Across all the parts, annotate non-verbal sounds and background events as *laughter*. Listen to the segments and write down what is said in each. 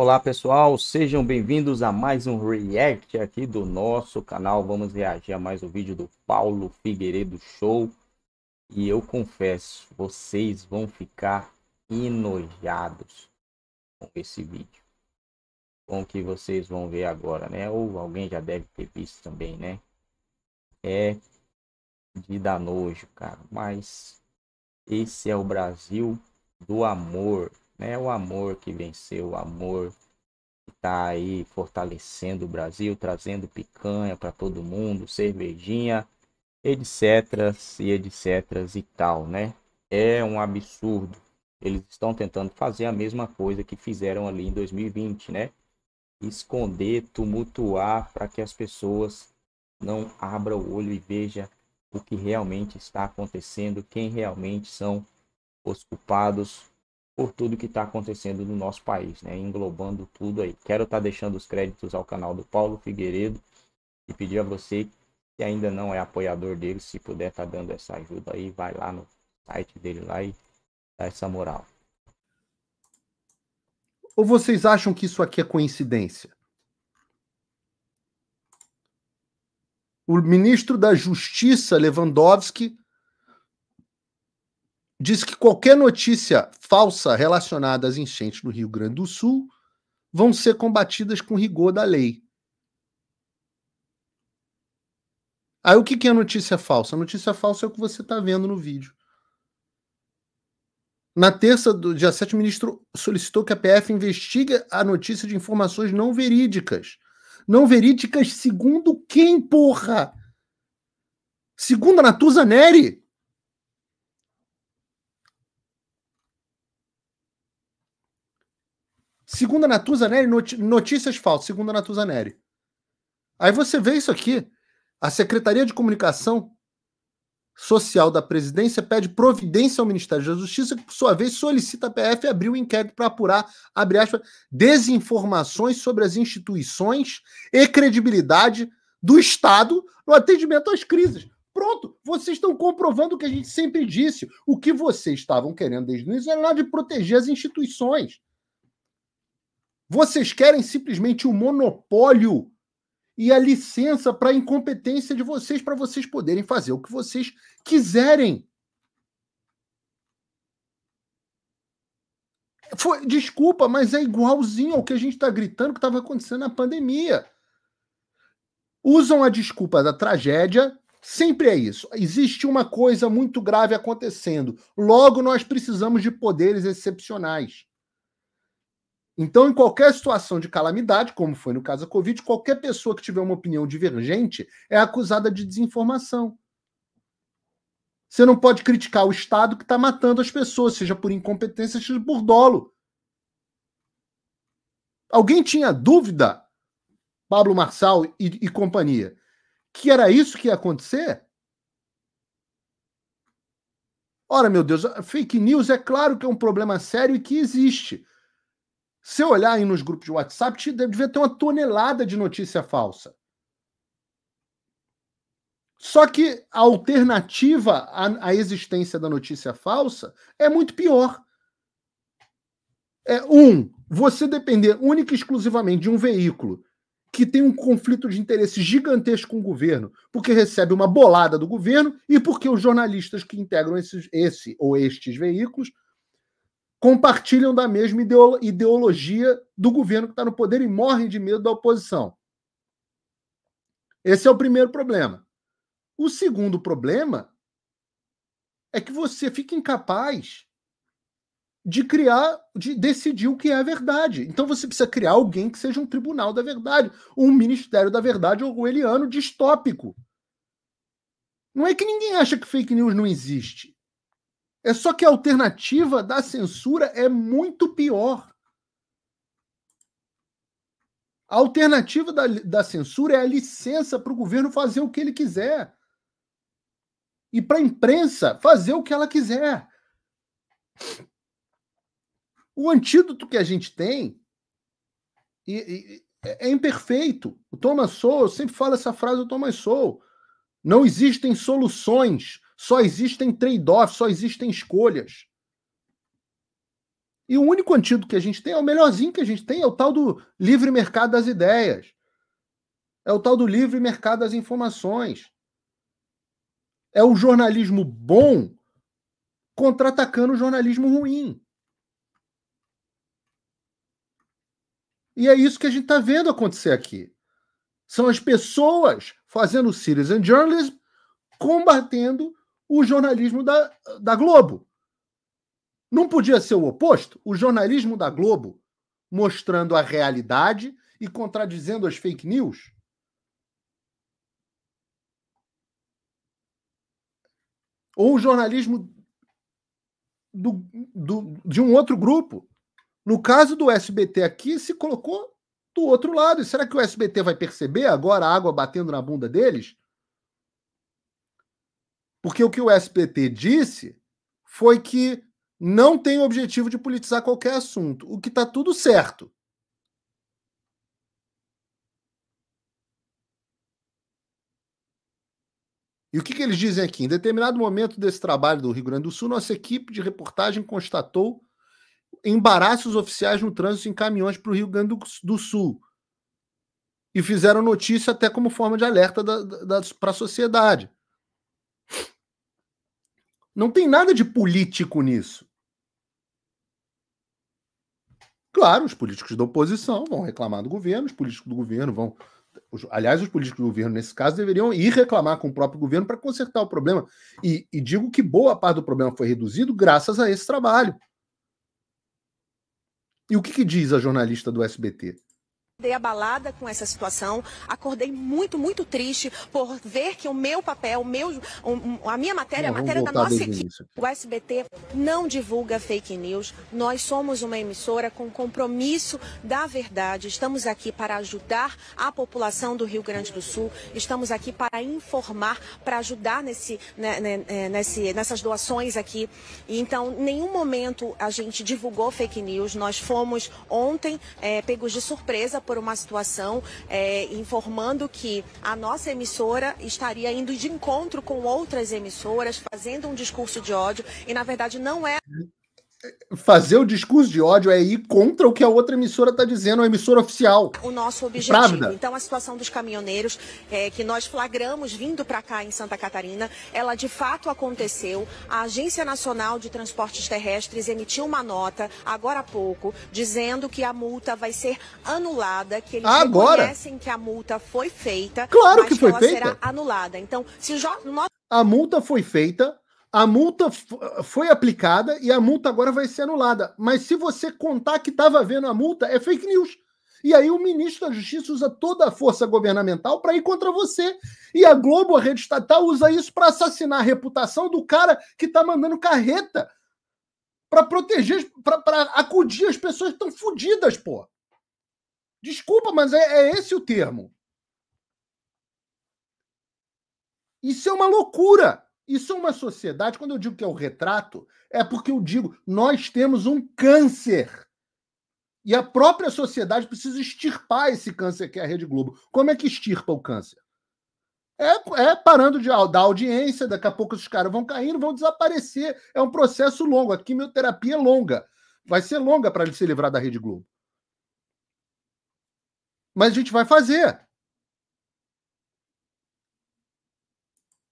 Olá pessoal, sejam bem-vindos a mais um react aqui do nosso canal. Vamos reagir a mais um vídeo do Paulo Figueiredo Show. E eu confesso, vocês vão ficar enojados com esse vídeo. Com o que vocês vão ver agora, né? Ou alguém já deve ter visto também, né? É de dar nojo, cara. Mas esse é o Brasil do amor né? O amor que venceu, o amor que está aí fortalecendo o Brasil, trazendo picanha para todo mundo, cervejinha, etc. e etc. e tal, né? É um absurdo. Eles estão tentando fazer a mesma coisa que fizeram ali em 2020, né? Esconder, tumultuar para que as pessoas não abram o olho e vejam o que realmente está acontecendo, quem realmente são os culpados por tudo que está acontecendo no nosso país, né? englobando tudo aí. Quero estar tá deixando os créditos ao canal do Paulo Figueiredo e pedir a você que ainda não é apoiador dele, se puder estar tá dando essa ajuda aí, vai lá no site dele lá e dá essa moral. Ou vocês acham que isso aqui é coincidência? O ministro da Justiça, Lewandowski, diz que qualquer notícia falsa relacionada às enchentes no Rio Grande do Sul vão ser combatidas com rigor da lei. Aí o que é notícia falsa? A notícia falsa é o que você está vendo no vídeo. Na terça do dia 7, o ministro solicitou que a PF investigue a notícia de informações não verídicas. Não verídicas segundo quem, porra? Segundo a Natuza Neri. Segunda Natuza Neri, notícias falsas, segunda Natuza Neri. Aí você vê isso aqui. A Secretaria de Comunicação Social da Presidência pede providência ao Ministério da Justiça, que, por sua vez, solicita a PF abrir um inquérito para apurar, abre aspas, desinformações sobre as instituições e credibilidade do Estado no atendimento às crises. Pronto, vocês estão comprovando o que a gente sempre disse. O que vocês estavam querendo desde o início era de proteger as instituições. Vocês querem simplesmente o um monopólio e a licença para a incompetência de vocês, para vocês poderem fazer o que vocês quiserem. Foi, desculpa, mas é igualzinho ao que a gente está gritando que estava acontecendo na pandemia. Usam a desculpa da tragédia, sempre é isso. Existe uma coisa muito grave acontecendo. Logo, nós precisamos de poderes excepcionais. Então, em qualquer situação de calamidade, como foi no caso da Covid, qualquer pessoa que tiver uma opinião divergente é acusada de desinformação. Você não pode criticar o Estado que está matando as pessoas, seja por incompetência, seja por dolo. Alguém tinha dúvida, Pablo Marçal e, e companhia, que era isso que ia acontecer? Ora, meu Deus, fake news é claro que é um problema sério e que existe. Se eu olhar aí nos grupos de WhatsApp, deve ter uma tonelada de notícia falsa. Só que a alternativa à, à existência da notícia falsa é muito pior. É um, você depender única e exclusivamente de um veículo que tem um conflito de interesse gigantesco com o governo, porque recebe uma bolada do governo e porque os jornalistas que integram esses, esse ou estes veículos compartilham da mesma ideologia do governo que está no poder e morrem de medo da oposição. Esse é o primeiro problema. O segundo problema é que você fica incapaz de criar, de decidir o que é a verdade. Então você precisa criar alguém que seja um tribunal da verdade, um ministério da verdade orwelliano distópico. Não é que ninguém acha que fake news não existe. É só que a alternativa da censura é muito pior. A alternativa da, da censura é a licença para o governo fazer o que ele quiser. E para a imprensa fazer o que ela quiser. O antídoto que a gente tem e, e, é, é imperfeito. O Thomas Sowell, eu sempre falo essa frase do Thomas Sowell. Não existem soluções só existem trade-offs, só existem escolhas. E o único antídoto que a gente tem é o melhorzinho que a gente tem, é o tal do livre mercado das ideias. É o tal do livre mercado das informações. É o jornalismo bom contra-atacando o jornalismo ruim. E é isso que a gente está vendo acontecer aqui. São as pessoas fazendo citizen journalism combatendo o jornalismo da, da Globo. Não podia ser o oposto? O jornalismo da Globo mostrando a realidade e contradizendo as fake news? Ou o jornalismo do, do, de um outro grupo? No caso do SBT aqui, se colocou do outro lado. E será que o SBT vai perceber agora a água batendo na bunda deles? Porque o que o SPT disse foi que não tem o objetivo de politizar qualquer assunto, o que está tudo certo. E o que, que, eles dizem aqui? Em determinado momento desse trabalho do Rio Grande do Sul, nossa equipe de reportagem constatou embaraços oficiais no trânsito em caminhões para o Rio Grande do Sul. E fizeram notícia até como forma de alerta para a sociedade. Não tem nada de político nisso. Claro, os políticos da oposição vão reclamar do governo, os políticos do governo vão. Aliás, os políticos do governo, nesse caso, deveriam ir reclamar com o próprio governo para consertar o problema. E, e digo que boa parte do problema foi reduzido graças a esse trabalho. E o que, que diz a jornalista do SBT? Acordei abalada com essa situação, acordei muito, muito triste por ver que o meu papel, o meu, a minha matéria, a matéria da nossa equipe, o SBT, não divulga fake news. Nós somos uma emissora com compromisso da verdade. Estamos aqui para ajudar a população do Rio Grande do Sul, estamos aqui para informar, para ajudar nesse, né, né, né nesse, nessas doações aqui. Então, em nenhum momento a gente divulgou fake news. Nós fomos ontem é, pegos de surpresa por uma situação é, informando que a nossa emissora estaria indo de encontro com outras emissoras, fazendo um discurso de ódio, e na verdade não é. Uhum fazer o discurso de ódio é ir contra o que a outra emissora está dizendo, a emissora oficial. O nosso objetivo. Pravda. Então, a situação dos caminhoneiros é, que nós flagramos vindo para cá em Santa Catarina, ela de fato aconteceu. A Agência Nacional de Transportes Terrestres emitiu uma nota, agora há pouco, dizendo que a multa vai ser anulada, que eles agora? reconhecem que a multa foi feita, claro mas que, foi que ela feita. será anulada. Então, se o A multa foi feita, a multa foi aplicada e a multa agora vai ser anulada. Mas se você contar que estava vendo a multa, é fake news. E aí o ministro da Justiça usa toda a força governamental para ir contra você. E a Globo, a rede estatal, usa isso para assassinar a reputação do cara que está mandando carreta para proteger, para acudir as pessoas que estão fodidas, pô. Desculpa, mas é, é esse o termo. Isso é uma loucura. Isso é uma sociedade. Quando eu digo que é o retrato, é porque eu digo nós temos um câncer. E a própria sociedade precisa extirpar esse câncer que é a Rede Globo. Como é que extirpa o câncer? É, é parando de dar audiência, daqui a pouco os caras vão caindo, vão desaparecer. É um processo longo. A quimioterapia é longa. Vai ser longa para ele se livrar da Rede Globo. Mas a gente vai fazer.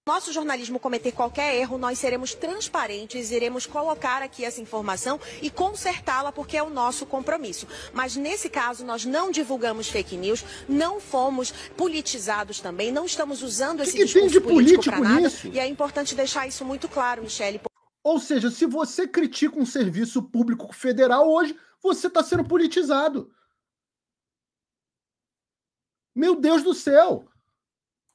nosso jornalismo cometer qualquer erro, nós seremos transparentes, iremos colocar aqui essa informação e consertá-la, porque é o nosso compromisso. Mas nesse caso, nós não divulgamos fake news, não fomos politizados também, não estamos usando esse que discurso que político, para nada. Isso? E é importante deixar isso muito claro, Michele. Ou seja, se você critica um serviço público federal hoje, você está sendo politizado. Meu Deus do céu!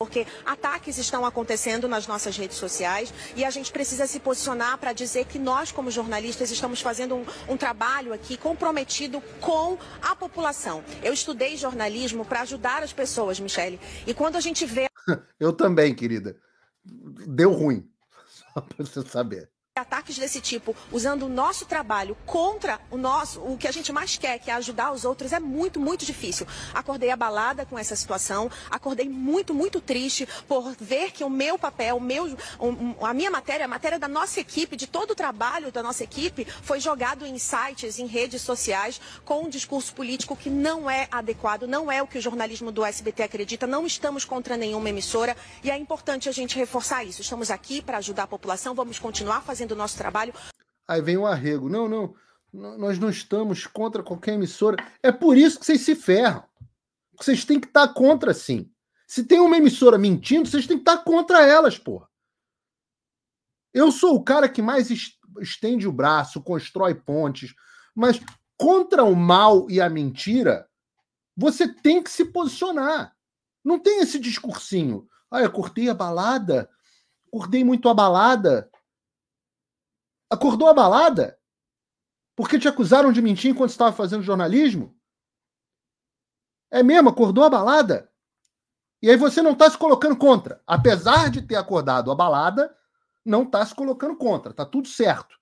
porque ataques estão acontecendo nas nossas redes sociais e a gente precisa se posicionar para dizer que nós, como jornalistas, estamos fazendo um, um, trabalho aqui comprometido com a população. Eu estudei jornalismo para ajudar as pessoas, Michele. E quando a gente vê. *laughs* Eu também, querida. Deu ruim. *laughs* Só para você saber ataques desse tipo, usando o nosso trabalho contra o nosso, o que a gente mais quer, que é ajudar os outros, é muito, muito difícil. Acordei abalada com essa situação, acordei muito, muito triste por ver que o meu papel, o meu, a minha matéria, a matéria da nossa equipe, de todo o trabalho da nossa equipe, foi jogado em sites, em redes sociais, com um discurso político que não é adequado, não é o que o jornalismo do SBT acredita, não estamos contra nenhuma emissora e é importante a gente reforçar isso. Estamos aqui para ajudar a população, vamos continuar fazendo fazendo o nosso trabalho. Aí vem o arrego. Não, não, nós não estamos contra qualquer emissora. É por isso que vocês se ferram. Vocês têm que estar tá contra, sim. Se tem uma emissora mentindo, vocês têm que estar tá contra elas, porra. Eu sou o cara que mais estende o braço, constrói pontes, mas contra o mal e a mentira, você tem que se posicionar. Não tem esse discursinho. Ah, eu cortei a balada, Cortei muito a balada, Acordou abalada? Porque te acusaram de mentir enquanto estava fazendo jornalismo? É mesmo, acordou abalada? E aí você não está se colocando contra. Apesar de ter acordado abalada, não está se colocando contra. está tudo certo.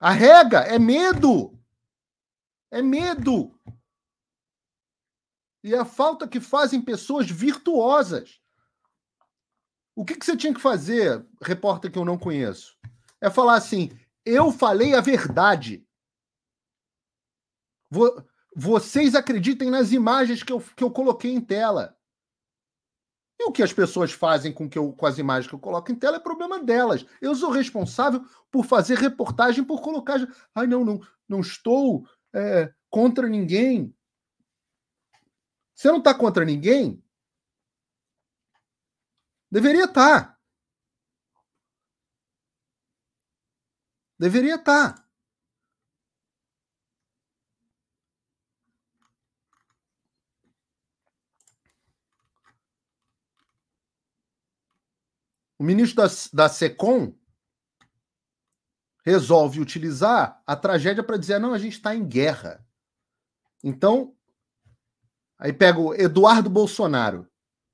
A rega é medo. É medo. E a falta que fazem pessoas virtuosas. O que, que você tinha que fazer, repórter que eu não conheço? é falar assim: eu falei a verdade. vocês acreditem nas imagens que eu, que eu coloquei em tela. E o que as pessoas fazem com, que eu, com as imagens que eu coloco em tela é problema delas. Eu sou responsável por fazer reportagem, por colocar. Ai, não, não, não estou é, contra ninguém. Você não está contra ninguém? Deveria estar. Tá. Deveria estar. Tá. O ministro da, da SECOM resolve utilizar a tragédia para dizer: não, a gente está em guerra. Então, aí pega o Eduardo Bolsonaro,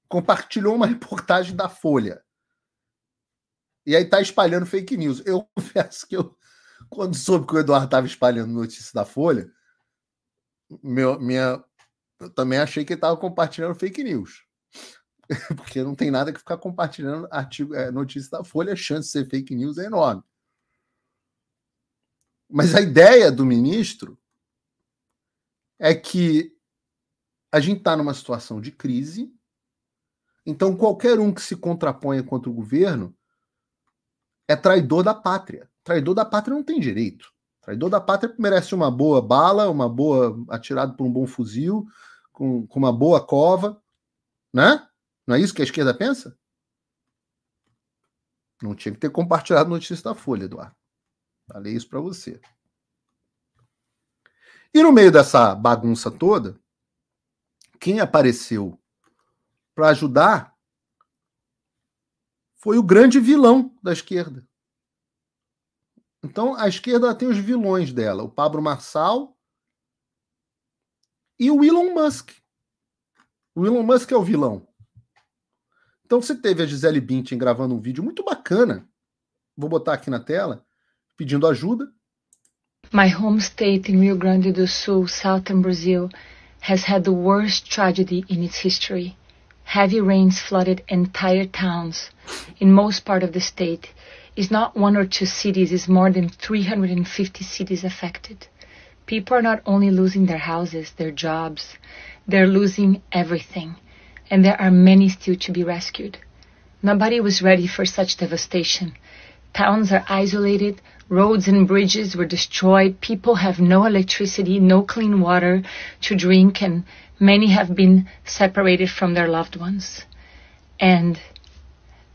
compartilhou uma reportagem da Folha. E aí tá espalhando fake news. Eu *laughs* confesso que eu, quando soube que o Eduardo estava espalhando notícia da Folha, meu, minha, eu também achei que ele estava compartilhando fake news. *laughs* Porque não tem nada que ficar compartilhando artigo, é, notícia da Folha, a chance de ser fake news é enorme. Mas a ideia do ministro é que a gente está numa situação de crise, então qualquer um que se contraponha contra o governo é traidor da pátria. Traidor da pátria não tem direito. Traidor da pátria merece uma boa bala, uma boa atirado por um bom fuzil, com, com uma boa cova, né? Não é isso que a esquerda pensa? Não tinha que ter compartilhado notícia da Folha, Eduardo. Falei isso para você. E no meio dessa bagunça toda, quem apareceu para ajudar foi o grande vilão da esquerda. Então, a esquerda tem os vilões dela: o Pablo Marçal e o Elon Musk. O Elon Musk é o vilão. Então, você teve a Gisele Bündchen gravando um vídeo muito bacana, vou botar aqui na tela, pedindo ajuda. My home state in Rio Grande do Sul, southern Brazil, has had the worst tragedy in its history. Heavy rains flooded entire towns in most part of the state. It's not one or two cities, it's more than 350 cities affected. People are not only losing their houses, their jobs, they're losing everything. And there are many still to be rescued. Nobody was ready for such devastation. Towns are isolated, roads and bridges were destroyed, people have no electricity, no clean water to drink, and Many have been separated from their loved ones. And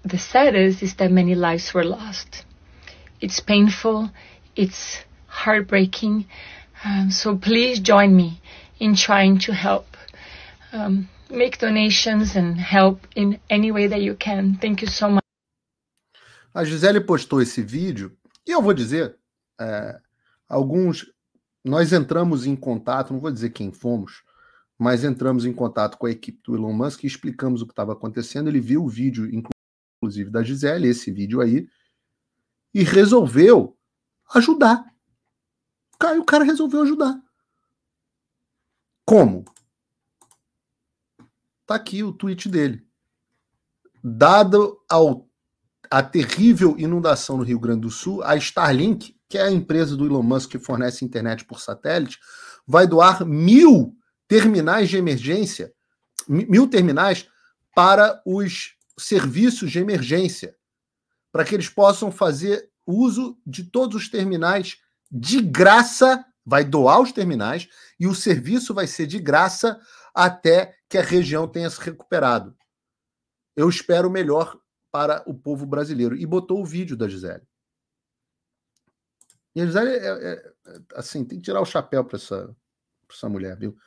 the saddest is that many lives were lost. It's painful, it's heartbreaking. Um, so please join me in trying to help. Um, make donations and help in any way that you can. Thank you so much. A Gisele postou esse vídeo e eu vou dizer, é, alguns nós entramos em contato, não vou dizer quem fomos, mas entramos em contato com a equipe do Elon Musk e explicamos o que estava acontecendo. Ele viu o vídeo, inclusive da Gisele, esse vídeo aí, e resolveu ajudar. O cara resolveu ajudar. Como? Tá aqui o tweet dele. Dado ao, a terrível inundação no Rio Grande do Sul, a Starlink, que é a empresa do Elon Musk que fornece internet por satélite, vai doar mil terminais de emergência, mil terminais para os serviços de emergência, para que eles possam fazer uso de todos os terminais de graça, vai doar os terminais e o serviço vai ser de graça até que a região tenha se recuperado. Eu espero melhor para o povo brasileiro. E botou o vídeo da Gisele. E a Gisele, é, é, é assim, tem que tirar o chapéu para essa, essa mulher, viu?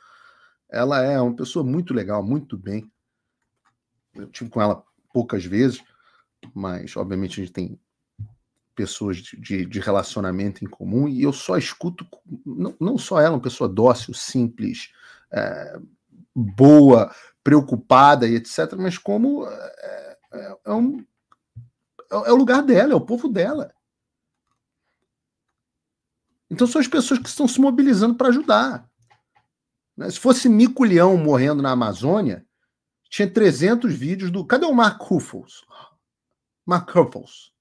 Ela é uma pessoa muito legal, muito bem. Eu tive com ela poucas vezes, mas obviamente a gente tem pessoas de, de, relacionamento em comum e eu só escuto, não, não só ela, uma pessoa dócil, simples, é, boa, preocupada e etc., mas como é, é, é um, é, é o lugar dela, é o povo dela. Então são as pessoas que estão se mobilizando para ajudar. Né? Se fosse Nico Leão morrendo na Amazônia, tinha 300 vídeos do. Cadê o Mark Ruffles? Mark Ruffles.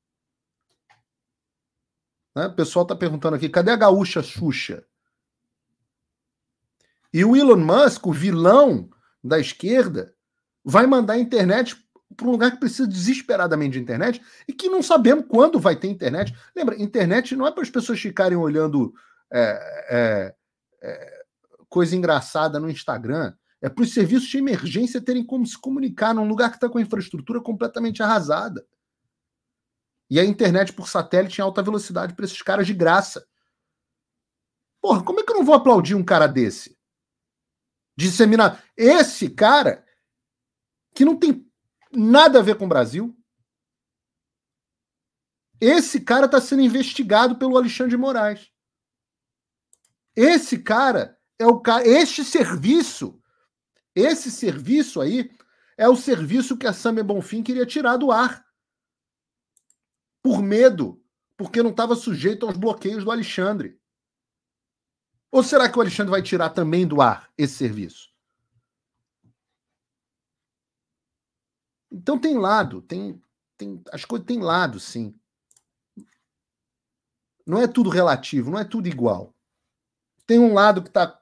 Né? O pessoal está perguntando aqui: cadê a gaúcha Xuxa? E o Elon Musk, o vilão da esquerda, vai mandar a internet para um lugar que precisa desesperadamente de internet e que não sabemos quando vai ter internet. Lembra, internet não é para as pessoas ficarem olhando é, é, é coisa engraçada no Instagram é para os serviços de emergência terem como se comunicar num lugar que está com a infraestrutura completamente arrasada. E a internet por satélite em alta velocidade para esses caras de graça. Porra, como é que eu não vou aplaudir um cara desse? Disseminado. Esse cara que não tem nada a ver com o Brasil. Esse cara está sendo investigado pelo Alexandre de Moraes. Esse cara é o este serviço, esse serviço aí é o serviço que a Samia Bonfim queria tirar do ar. Por medo, porque não estava sujeito aos bloqueios do Alexandre. Ou será que o Alexandre vai tirar também do ar esse serviço? Então tem lado, tem, tem as coisas tem lado, sim. Não é tudo relativo, não é tudo igual tem um lado que está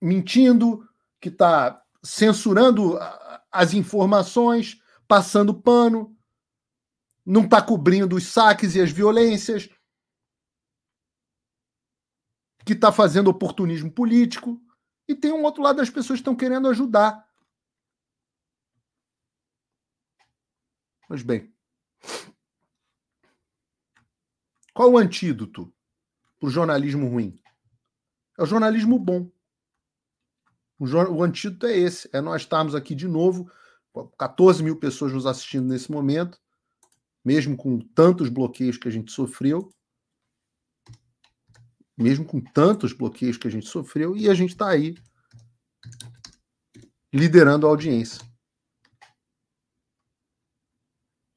mentindo, que está censurando as informações, passando pano, não está cobrindo os saques e as violências, que está fazendo oportunismo político, e tem um outro lado das pessoas que estão querendo ajudar. Mas bem, qual o antídoto para o jornalismo ruim? É o jornalismo bom. O, antídoto é esse. É nós estarmos aqui de novo, 14 mil pessoas nos assistindo nesse momento, mesmo com tantos bloqueios que a gente sofreu, mesmo com tantos bloqueios que a gente sofreu, e a gente está aí liderando a audiência.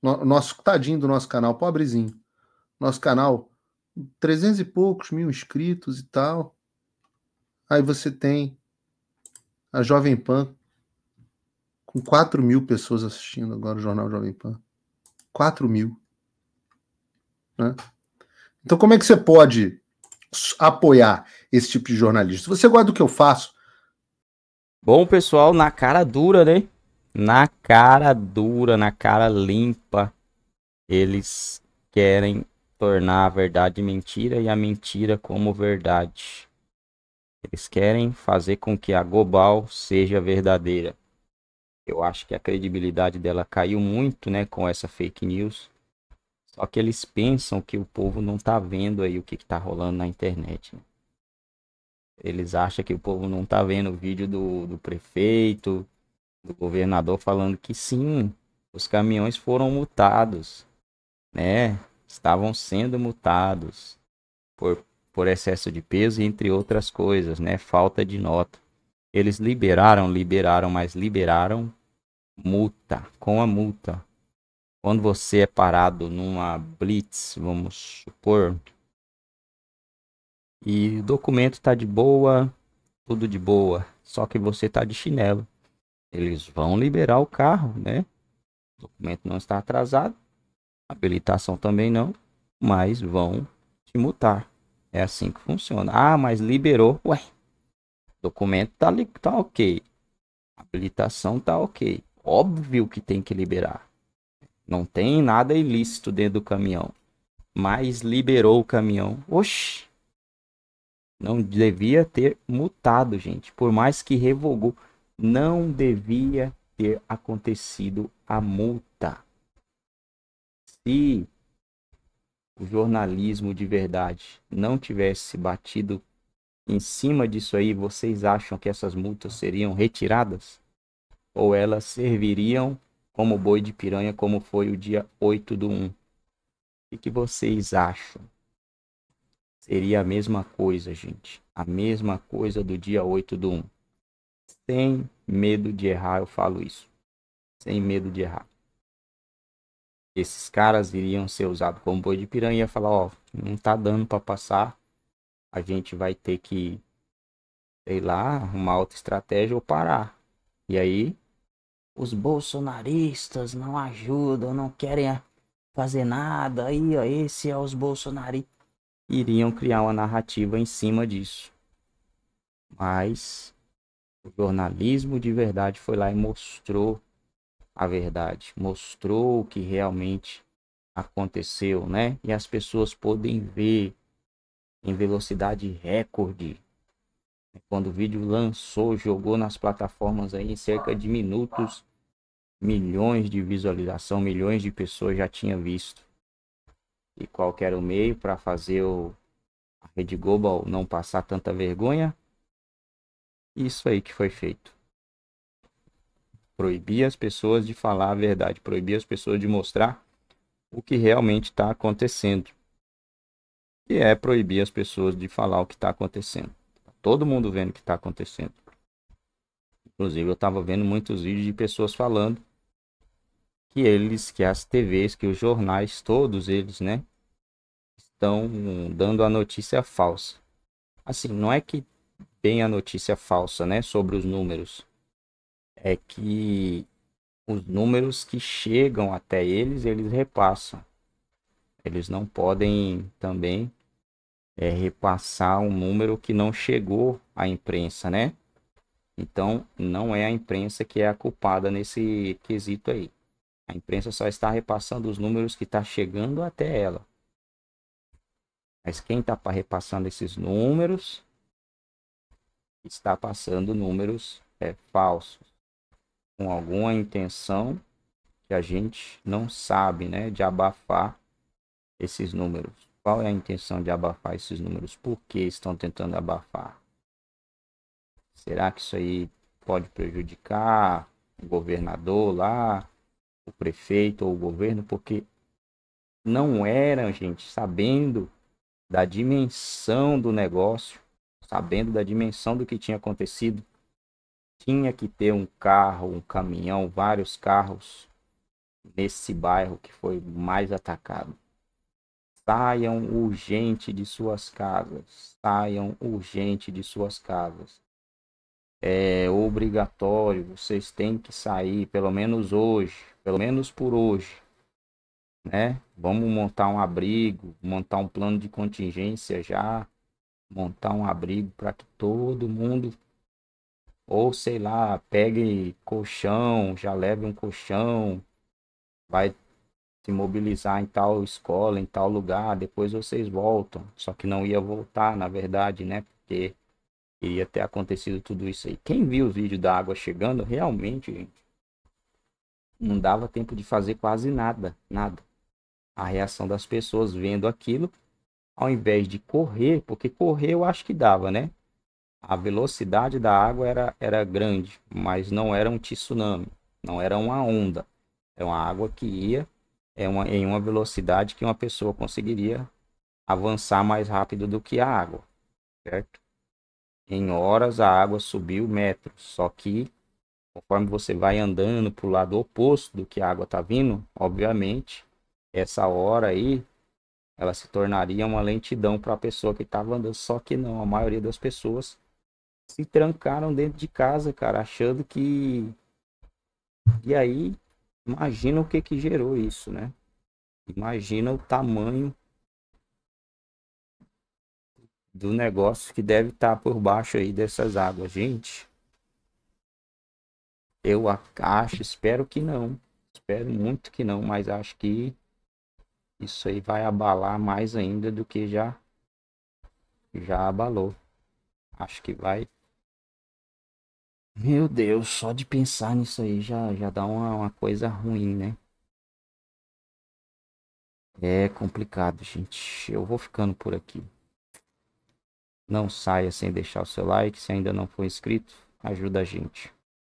Nosso tadinho do nosso canal, pobrezinho. Nosso canal, 300 e poucos mil inscritos e tal. Aí você tem a Jovem Pan com 4 mil pessoas assistindo agora o Jornal Jovem Pan. 4 mil. Né? Então, como é que você pode apoiar esse tipo de jornalista? você gosta do que eu faço. Bom, pessoal, na cara dura, né? Na cara dura, na cara limpa. Eles querem tornar a verdade mentira e a mentira como verdade. Eles querem fazer com que a Global seja verdadeira. Eu acho que a credibilidade dela caiu muito, né, com essa fake news. Só que eles pensam que o povo não tá vendo aí o que, está tá rolando na internet. Né? Eles acham que o povo não tá vendo o vídeo do, do prefeito, do governador falando que sim, os caminhões foram mutados né? Estavam sendo mutados por por excesso de peso, entre outras coisas, né? Falta de nota. Eles liberaram, liberaram, mas liberaram multa, com a multa. Quando você é parado numa blitz, vamos supor, e o documento está de boa, tudo de boa, só que você está de chinelo. Eles vão liberar o carro, né? O documento não está atrasado, habilitação também não, mas vão te multar. É assim que funciona. Ah, mas liberou. Ué, documento tá, tá ok. Habilitação tá ok. Óbvio que tem que liberar. Não tem nada ilícito dentro do caminhão. Mas liberou o caminhão. Oxi! Não devia ter mutado, gente. Por mais que revogou, não devia ter acontecido a multa. Se o jornalismo de verdade não tivesse batido em cima disso aí, vocês acham que essas multas seriam retiradas? Ou elas serviriam como boi de piranha, como foi o dia 8 do 1? O que vocês acham? Seria a mesma coisa, gente. A mesma coisa do dia 8 do 1. Sem medo de errar, eu falo isso. Sem medo de errar esses caras iriam ser usados como boi de piranha e ia falar, ó, não tá dando para passar, a gente vai ter que, sei lá, arrumar outra estratégia ou parar. E aí, os bolsonaristas não ajudam, não querem fazer nada, aí, ó, esse é os bolsonaristas. Iriam criar uma narrativa em cima disso. Mas o jornalismo de verdade foi lá e mostrou a verdade, mostrou o que realmente aconteceu, né? E as pessoas podem ver em velocidade recorde. Quando o vídeo lançou, jogou nas plataformas aí em cerca de minutos, milhões de visualização, milhões de pessoas já tinham visto. E qual era o meio para fazer o a Rede Global não passar tanta vergonha? Isso aí que foi feito proibir as pessoas de falar a verdade, proibir as pessoas de mostrar o que realmente está acontecendo. E é proibir as pessoas de falar o que está acontecendo. Tá todo mundo vendo o que está acontecendo. Inclusive, eu estava vendo muitos vídeos de pessoas falando que eles, que as TVs, que os jornais, todos eles, né, estão dando a notícia falsa. Assim, não é que tem a notícia falsa, né, sobre os números é que os números que chegam até eles, eles repassam. Eles não podem também é, repassar um número que não chegou à imprensa, né? Então, não é a imprensa que é a culpada nesse quesito aí. A imprensa só está repassando os números que está chegando até ela. Mas quem está repassando esses números está passando números é, falsos com alguma intenção que a gente não sabe, né, de abafar esses números. Qual é a intenção de abafar esses números? Por que estão tentando abafar? Será que isso aí pode prejudicar o governador lá, o prefeito ou o governo? Porque não era, gente, sabendo da dimensão do negócio, sabendo da dimensão do que tinha acontecido, tinha que ter um carro, um caminhão, vários carros nesse bairro que foi mais atacado. Saiam urgente de suas casas. Saiam urgente de suas casas. É obrigatório, vocês têm que sair, pelo menos hoje, pelo menos por hoje. Né? Vamos montar um abrigo, montar um plano de contingência já, montar um abrigo para que todo mundo ou sei lá, pegue colchão, já leve um colchão, vai se mobilizar em tal escola, em tal lugar, depois vocês voltam. Só que não ia voltar, na verdade, né? Porque iria ter acontecido tudo isso aí. Quem viu o vídeo da água chegando, realmente, gente, não dava tempo de fazer quase nada, nada. A reação das pessoas vendo aquilo, ao invés de correr, porque correr eu acho que dava, né? a velocidade da água era, era grande, mas não era um tsunami, não era uma onda. É uma água que ia é uma, em uma velocidade que uma pessoa conseguiria avançar mais rápido do que a água, certo? Em horas a água subiu metros, só que conforme você vai andando para o lado oposto do que a água está vindo, obviamente essa hora aí ela se tornaria uma lentidão para a pessoa que estava andando. Só que não, a maioria das pessoas se trancaram dentro de casa, cara, achando que. E aí, imagina o que que gerou isso, né? Imagina o tamanho do negócio que deve estar tá por baixo aí dessas águas, gente. Eu acho, espero que não. Espero muito que não, mas acho que isso aí vai abalar mais ainda do que já já abalou. Acho que vai meu Deus, só de pensar nisso aí já, já dá uma, uma coisa ruim, né? É complicado, gente. Eu vou ficando por aqui. Não saia sem deixar o seu like. Se ainda não for inscrito, ajuda a gente.